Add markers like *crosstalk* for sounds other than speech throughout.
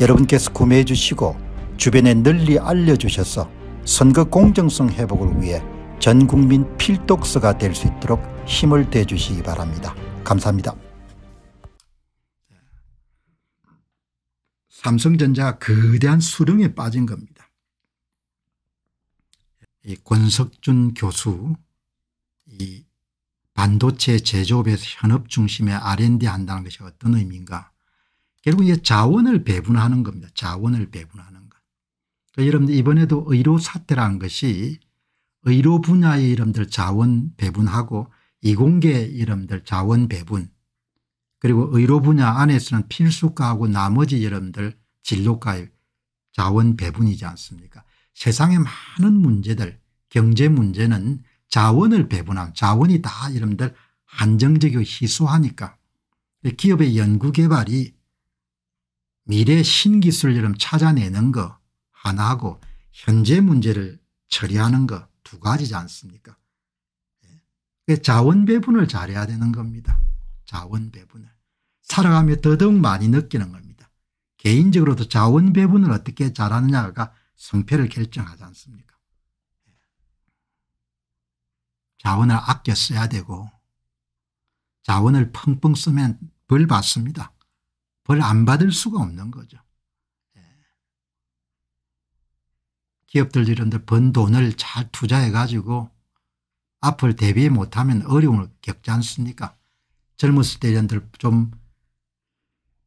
여러분께서 구매해 주시고 주변에 널리 알려주셔서 선거 공정성 회복을 위해 전국민 필독서가 될 수 있도록 힘을 대주시기 바랍니다. 감사합니다. 삼성전자 거대한 수렁에 빠진 겁니다. 이 권석준 교수 이 반도체 제조업에서 현업 중심의 R&D 한다는 것이 어떤 의미인가 결국 이제 자원을 배분하는 겁니다. 자원을 배분하는 것. 그러니까 여러분들 이번에도 의료 사태라는 것이 의료 분야의 여러들 자원 배분하고 이공계 여러들 자원 배분 그리고 의료 분야 안에서는 필수과하고 나머지 여러분들 진로과의 자원 배분이지 않습니까 세상의 많은 문제들 경제 문제는 자원을 배분함 자원이 다 여러분들 한정적이고 희소하니까 기업의 연구개발이 미래 신기술 이름 찾아내는 거 하나하고 현재 문제를 처리하는 거 두 가지지 않습니까 예. 자원 배분을 잘해야 되는 겁니다. 자원 배분을. 살아가며 더더욱 많이 느끼는 겁니다. 개인적으로도 자원 배분을 어떻게 잘하느냐가 성패를 결정하지 않습니까 예. 자원을 아껴 써야 되고 자원을 펑펑 쓰면 벌 받습니다. 안 받을 수가 없는 거죠. 예. 기업들 이런 데번 돈을 잘 투자해 가지고 앞을 대비 못하면 어려움을 겪지 않습니까 젊었을 때 이런 데좀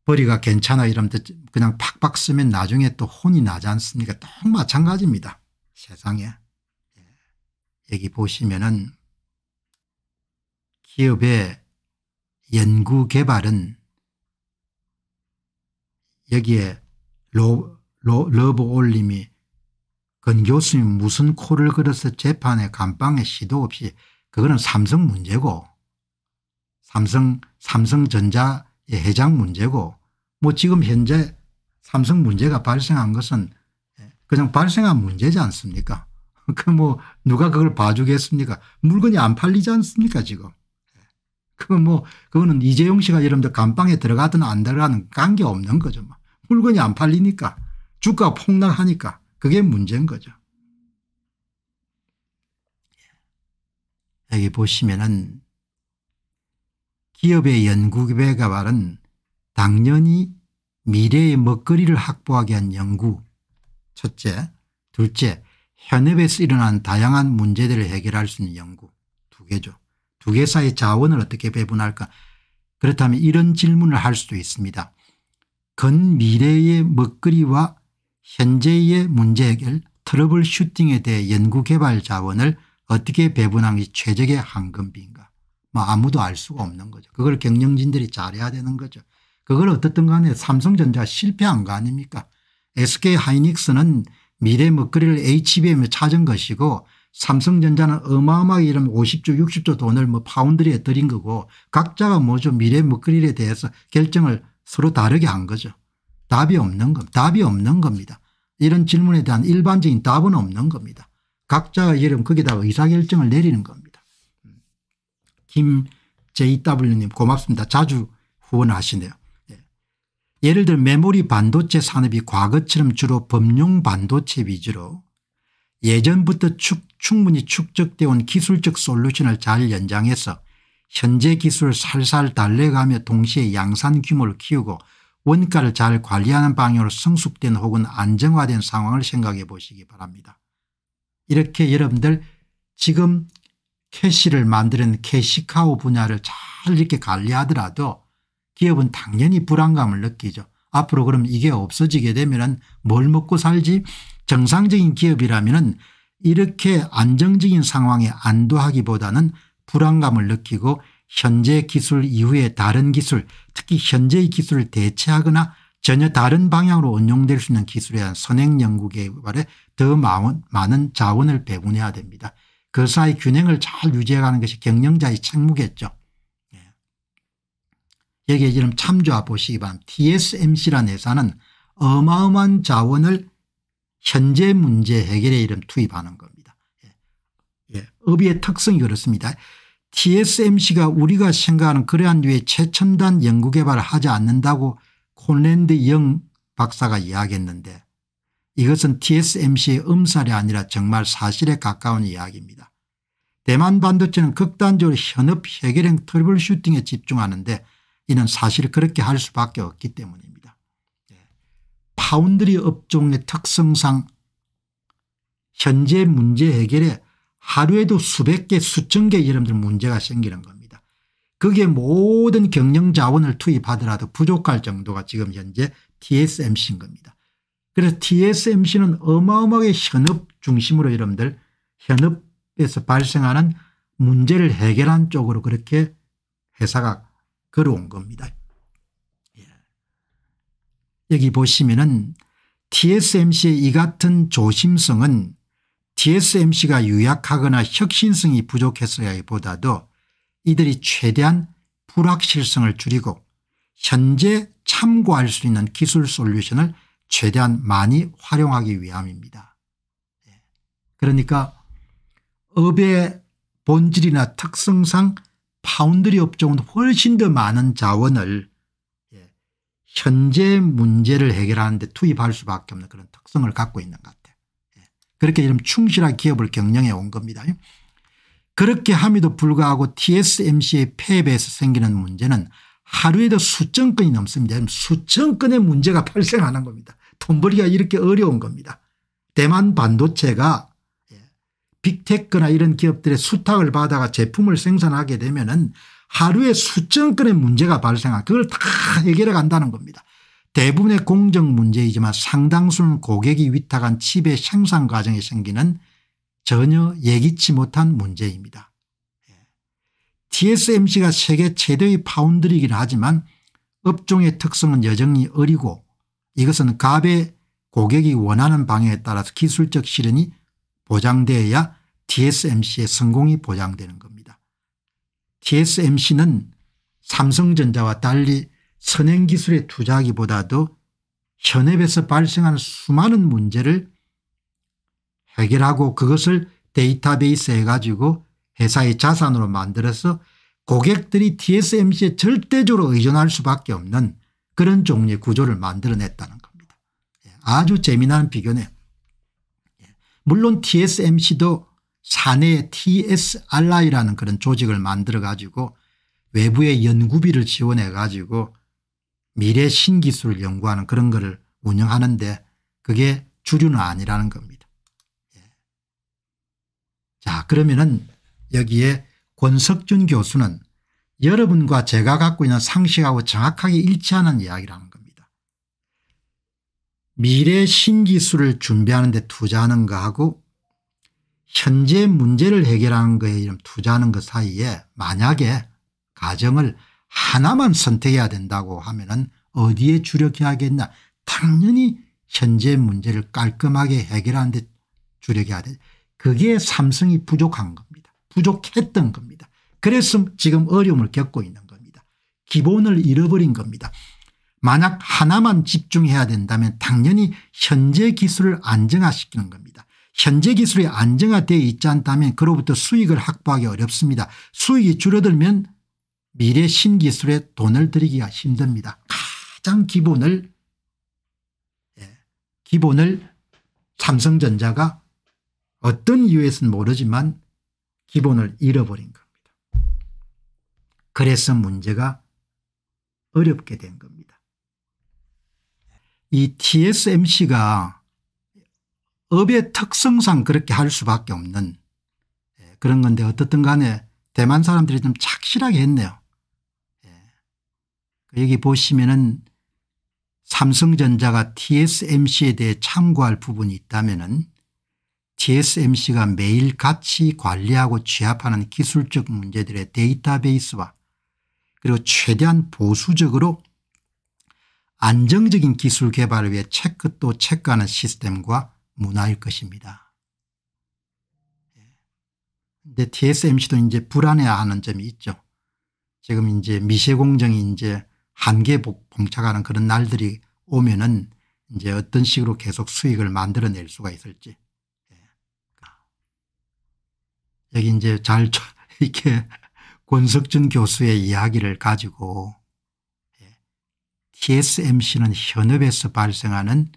벌이가 괜찮아 이러면 그냥 팍팍 쓰면 나중에 또 혼이 나지 않습니까 똑 마찬가지입니다 세상에 예. 여기 보시면은 기업의 연구개발은 여기에 로, 로, 러브 올림이 그 교수님 무슨 코를 걸어서 재판에 감방에 시도 없이 그거는 삼성 문제고 삼성 삼성전자의 회장 문제고 뭐 지금 현재 삼성 문제가 발생한 것은 그냥 발생한 문제지 않습니까 *laughs* 그 뭐 누가 그걸 봐주겠습니까 물건이 안 팔리지 않습니까 지금 그뭐 그거는 이재용 씨가 여러분들 감방에 들어가든 안 들어가든 관계없는 거죠 뭐. 물건이 안 팔리니까 주가 폭락하니까 그게 문제인 거죠. 여기 보시면은 기업의 연구개발은 당연히 미래의 먹거리를 확보하기 위한 연구 첫째 둘째 현업에서 일어난 다양한 문제들을 해결할 수 있는 연구 두 개죠. 두 개사의 자원을 어떻게 배분할까 그렇다면 이런 질문을 할 수도 있습니다. 근미래의 먹거리와 현재의 문제 해결 트러블 슈팅에 대해 연구개발 자원을 어떻게 배분한 게 최적의 황금비인가 뭐 아무도 알 수가 없는 거죠. 그걸 경영진들이 잘해야 되는 거죠. 그걸 어떻든 간에 삼성전자 실패한 거 아닙니까 SK하이닉스는 미래 먹거리를 HBM에 찾은 것이고 삼성전자는 어마어마하게 이러면 50조 60조 돈을 뭐 파운드리에 들인 거고 각자가 뭐죠 미래 먹거리에 대해서 결정을 서로 다르게 한 거죠. 답이 없는 겁 답이 없는 겁니다. 이런 질문에 대한 일반적인 답은 없는 겁니다. 각자의 이름 거기다가 의사결정을 내리는 겁니다. 음. 김JW님 고맙습니다. 자주 후원하시네요. 예. 예를 들어 메모리 반도체 산업이 과거처럼 주로 범용 반도체 위주로 예전부터 축, 충분히 축적되어 온 기술적 솔루션을 잘 연장해서 현재 기술 을 살살 달래가며 동시에 양산 규모를 키우고 원가를 잘 관리하는 방향으로 성숙된 혹은 안정화된 상황을 생각해 보시기 바랍니다. 이렇게 여러분들 지금 캐시를 만드는 캐시카우 분야를 잘 이렇게 관리하더라도 기업은 당연히 불안감을 느끼죠. 앞으로 그럼 이게 없어지게 되면 뭘 먹고 살지 정상적인 기업이라면 이렇게 안정적인 상황에 안도하기보다는 불안감을 느끼고 현재 기술 이후의 다른 기술 특히 현재의 기술을 대체하거나 전혀 다른 방향으로 운용될 수 있는 기술에 대한 선행 연구 개발에 더 많은 자원을 배분해야 됩니다. 그 사이 균형을 잘 유지해가는 것이 경영자의 책무겠죠. 예. 여기에 지금 참조해 보시기 바랍니다. TSMC라는 회사는 어마어마한 자원을 현재 문제 해결에 이름 투입하는 겁니다. 예. 업의 특성이 그렇습니다. TSMC가 우리가 생각하는 그러한 류의 최첨단 연구개발을 하지 않는다고 콜랜드영 박사가 이야기했는데 이것은 TSMC의 음살이 아니라 정말 사실에 가까운 이야기입니다. 대만 반도체는 극단적으로 현업 해결형 트러블슈팅에 집중하는데 이는 사실 그렇게 할 수밖에 없기 때문입니다. 예. 파운드리 업종의 특성상 현재 문제 해결에 하루에도 수백 개 수천 개 여러분들 문제가 생기는 겁니다. 그게 모든 경영 자원을 투입하더라도 부족할 정도가 지금 현재 TSMC인 겁니다. 그래서 TSMC는 어마어마하게 현업 중심으로 여러분들 현업에서 발생하는 문제를 해결한 쪽으로 그렇게 회사가 걸어온 겁니다. 예. 여기 보시면은 TSMC의 이 같은 조심성은 TSMC가 유약하거나 혁신성이 부족했어야 보다도 이들이 최대한 불확실성을 줄이고 현재 참고할 수 있는 기술 솔루션을 최대한 많이 활용하기 위함입니다. 예. 그러니까 업의 본질이나 특성상 파운드리 업종은 훨씬 더 많은 자원을 예, 현재 문제를 해결하는 데 투입할 수밖에 없는 그런 특성을 갖고 있는 것 같아요. 그렇게 좀 충실한 기업을 경영해 온 겁니다. 그렇게 함에도 불구하고 TSMC의 폐업에서 생기는 문제는 하루에도 수천 건이 넘습니다. 수천 건의 문제가 발생하는 겁니다. 돈 벌기가 이렇게 어려운 겁니다. 대만 반도체가 예, 빅테크나 이런 기업들의 수탁을 받아가 제품을 생산하게 되면 은 하루에 수천 건의 문제가 발생하 그걸 다 해결해 간다는 겁니다. 대부분의 공정 문제이지만 상당수는 고객이 위탁한 칩의 생산 과정에 생기는 전혀 예기치 못한 문제입니다. 예. TSMC가 세계 최대의 파운드리긴 하지만 업종의 특성은 여전히 어리고 이것은 갑의 고객이 원하는 방향에 따라서 기술적 실현이 보장되어야 TSMC의 성공이 보장되는 겁니다. TSMC는 삼성전자와 달리 선행기술에 투자하기보다도 현업에서 발생하는 수많은 문제를 해결하고 그것을 데이터베이스 해가지고 회사의 자산으로 만들어서 고객들이 TSMC에 절대적으로 의존할 수밖에 없는 그런 종류의 구조를 만들어냈다는 겁니다. 예, 아주 재미난 비교네요. 예, 물론 TSMC도 사내 TSRI라는 그런 조직을 만들어 가지고 외부의 연구비를 지원해 가지고 미래 신기술을 연구하는 그런 거를 운영하는데 그게 주류는 아니라는 겁니다. 예. 자 그러면은 여기에 권석준 교수는 여러분과 제가 갖고 있는 상식하고 정확하게 일치하는 이야기라는 겁니다. 미래 신기술을 준비하는 데 투자하는 거하고 현재 문제를 해결하는 거에 투자하는 것 사이에 만약에 가정을 하나만 선택해야 된다고 하면 은 어디에 주력해야겠나 당연히 현재 문제를 깔끔하게 해결하는 데 주력해야 돼. 그게 삼성이 부족한 겁니다. 부족했던 겁니다. 그래서 지금 어려움을 겪고 있는 겁니다. 기본을 잃어버린 겁니다. 만약 하나만 집중해야 된다면 당연히 현재 기술을 안정화시키는 겁니다. 현재 기술이 안정화되어 있지 않다면 그로부터 수익을 확보하기 어렵습니다. 수익이 줄어들면 미래 신기술에 돈을 들이기가 힘듭니다. 가장 기본을 예, 기본을 삼성전자가 어떤 이유에서 모르지만 기본을 잃어버린 겁니다. 그래서 문제가 어렵게 된 겁니다. 이 TSMC가 업의 특성상 그렇게 할 수밖에 없는 예, 그런 건데 어떻든 간에 대만 사람들이 좀 착실하게 했네요. 그 여기 보시면은 삼성전자가 TSMC에 대해 참고할 부분이 있다면은 TSMC가 매일 같이 관리하고 취합하는 기술적 문제들의 데이터베이스와 그리고 최대한 보수적으로 안정적인 기술 개발을 위해 체크 또 체크하는 시스템과 문화일 것입니다. 예. 근데 TSMC도 이제 불안해하는 점이 있죠. 지금 이제 미세 공정이 이제 한계 봉착하는 그런 날들이 오면은 이제 어떤 식으로 계속 수익을 만들어낼 수가 있을지. 예. 그러니까 여기 이제 잘 *laughs* 이렇게 권석준 교수의 이야기를 가지고 예, TSMC는 현업에서 발생하는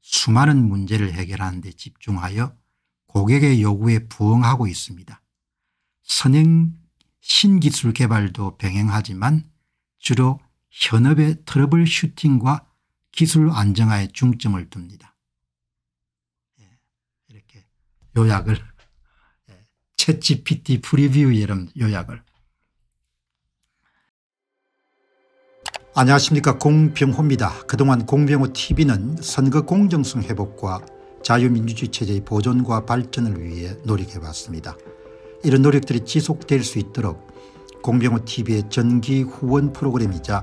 수많은 문제를 해결하는 데 집중하여 고객의 요구에 부응하고 있습니다. 선행 신기술 개발도 병행하지만 주로 현업의 트러블 슈팅과 기술 안정화에 중점을 둡니다. 예, 이렇게 요약을 예, 챗GPT 프리뷰 여름 요약을 안녕하십니까 공병호입니다. 그동안 공병호 tv는 선거 공정성 회복과 자유민주주의 체제의 보존과 발전을 위해 노력해왔습니다. 이런 노력들이 지속될 수 있도록 공병호 tv의 전기 후원 프로그램이자